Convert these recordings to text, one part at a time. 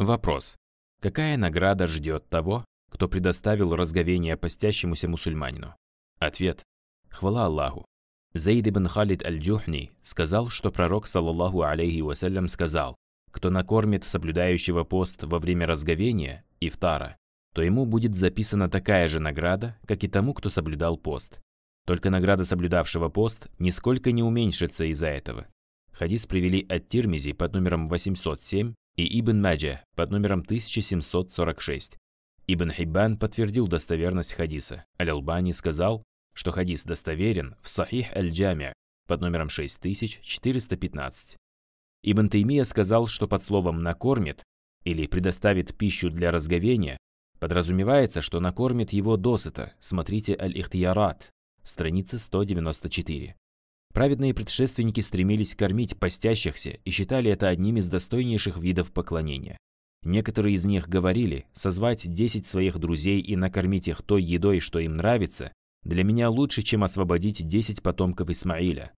Вопрос. Какая награда ждет того, кто предоставил разговение постящемуся мусульманину? Ответ. Хвала Аллаху. Заид ибн Халид аль-Джухни сказал, что пророк, саллаллаху алейхи вассалям, сказал, кто накормит соблюдающего пост во время разговения, ифтара, то ему будет записана такая же награда, как и тому, кто соблюдал пост. Только награда соблюдавшего пост нисколько не уменьшится из-за этого. Хадис привели от Тирмизи под номером 807 и Ибн Маджа под номером 1746. Ибн Хиббан подтвердил достоверность хадиса. Аль-Албани сказал, что хадис достоверен в Сахих Аль-Джамя под номером 6415. Ибн Таймия сказал, что под словом «накормит» или «предоставит пищу для разговения» подразумевается, что накормит его досыта, смотрите Аль-Ихтиярат, страница 194. Праведные предшественники стремились кормить постящихся и считали это одним из достойнейших видов поклонения. Некоторые из них говорили, созвать 10 своих друзей и накормить их той едой, что им нравится, для меня лучше, чем освободить 10 потомков Исмаиля.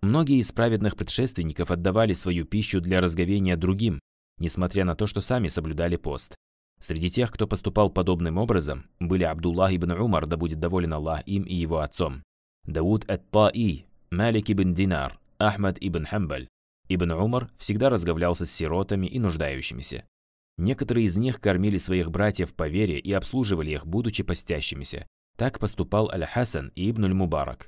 Многие из праведных предшественников отдавали свою пищу для разговения другим, несмотря на то, что сами соблюдали пост. Среди тех, кто поступал подобным образом, были Абдуллах ибн Умар, да будет доволен Аллах им и его отцом, Дауд эт-Таи, Малик ибн Динар, Ахмад ибн Хамбаль. Ибн Умар всегда разговлялся с сиротами и нуждающимися. Некоторые из них кормили своих братьев по вере и обслуживали их, будучи постящимися. Так поступал Аль-Хасан и Ибн Аль-Мубарак.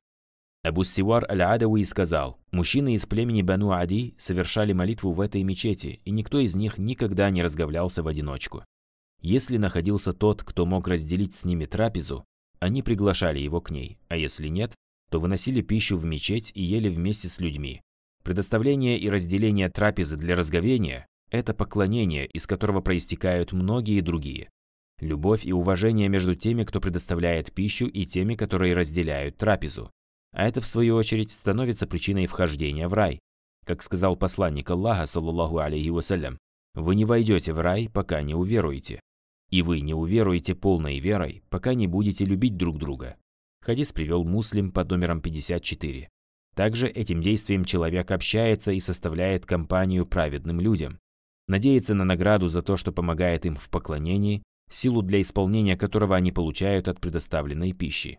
Абус-Сивар Аль-Адауи сказал, «Мужчины из племени Бану Ади совершали молитву в этой мечети, и никто из них никогда не разговлялся в одиночку. Если находился тот, кто мог разделить с ними трапезу, они приглашали его к ней, а если нет, то выносили пищу в мечеть и ели вместе с людьми. Предоставление и разделение трапезы для разговения – это поклонение, из которого проистекают многие другие. Любовь и уважение между теми, кто предоставляет пищу, и теми, которые разделяют трапезу. А это, в свою очередь, становится причиной вхождения в рай. Как сказал посланник Аллаха, саллаллаху алейхи вассалям, «Вы не войдете в рай, пока не уверуете». И вы не уверуете полной верой, пока не будете любить друг друга, Хадис привел муслим под номером 54. Также этим действием человек общается и составляет компанию праведным людям. Надеется на награду за то, что помогает им в поклонении, силу для исполнения которого они получают от предоставленной пищи.